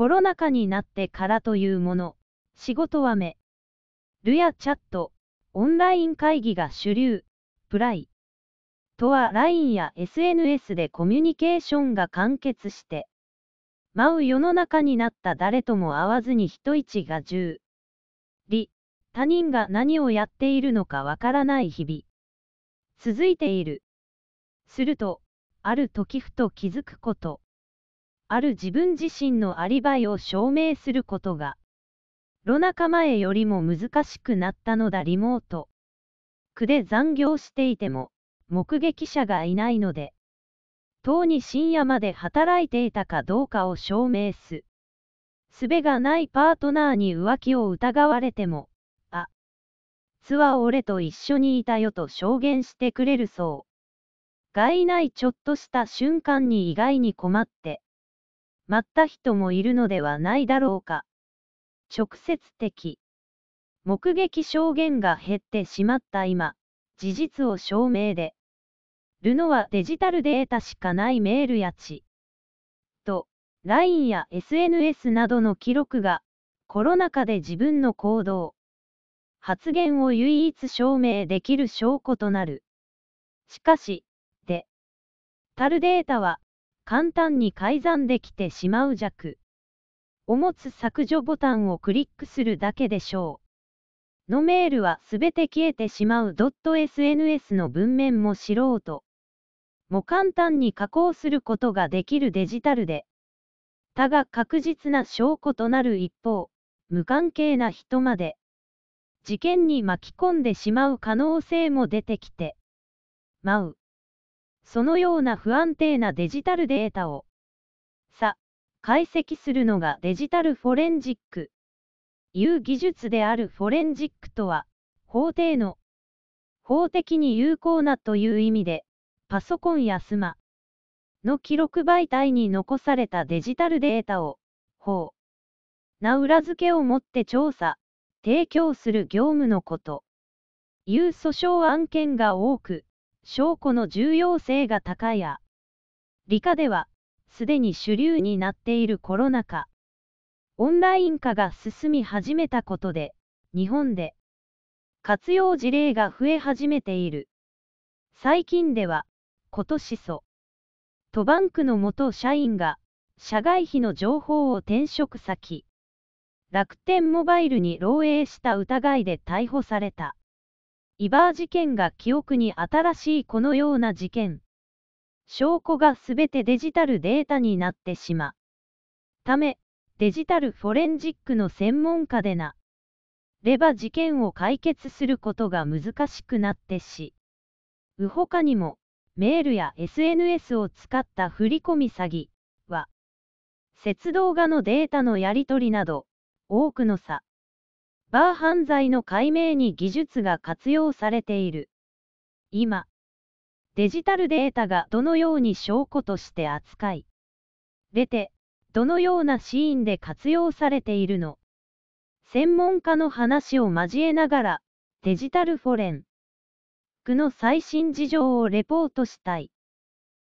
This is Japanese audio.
コロナ禍になってからというもの、仕事は目。ルやチャット、オンライン会議が主流、プライ。とは LINE や SNS でコミュニケーションが完結して、舞う世の中になった誰とも会わずに人一が十。り、他人が何をやっているのかわからない日々。続いている。すると、ある時ふと気づくこと。ある自分自身のアリバイを証明することが、ロナ前よりも難しくなったのだリモート。区で残業していても、目撃者がいないので、当に深夜まで働いていたかどうかを証明す。すべがないパートナーに浮気を疑われても、あ、つは俺と一緒にいたよと証言してくれるそう。がいないちょっとした瞬間に意外に困って、待った人もいるのではないだろうか。直接的。目撃証言が減ってしまった今、事実を証明で。ルノはデジタルデータしかないメールやち。と、LINE や SNS などの記録が、コロナ禍で自分の行動、発言を唯一証明できる証拠となる。しかし、で、タルデータは簡単に改ざんできてしまう弱。お持つ削除ボタンをクリックするだけでしょう。のメールはすべて消えてしまう .SNS の文面も素人。も簡単に加工することができるデジタルで。他が確実な証拠となる一方、無関係な人まで、事件に巻き込んでしまう可能性も出てきて、まう。そのような不安定なデジタルデータを、さ、解析するのがデジタルフォレンジック。いう技術であるフォレンジックとは、法定の、法的に有効なという意味で、パソコンやスマの記録媒体に残されたデジタルデータを、法な裏付けをもって調査、提供する業務のこと、いう訴訟案件が多く、証拠の重要性が高いや。理科では、すでに主流になっているコロナ禍。オンライン化が進み始めたことで、日本で活用事例が増え始めている。最近では、今年祖トバンクの元社員が、社外費の情報を転職先、楽天モバイルに漏洩した疑いで逮捕された。イバー事件が記憶に新しいこのような事件。証拠がすべてデジタルデータになってしまう。ため、デジタルフォレンジックの専門家でな。れば事件を解決することが難しくなってし。うほかにも、メールや SNS を使った振込詐欺は、接動画のデータのやり取りなど、多くの差。バー犯罪の解明に技術が活用されている。今、デジタルデータがどのように証拠として扱い、出て、どのようなシーンで活用されているの専門家の話を交えながら、デジタルフォレン区の最新事情をレポートしたい。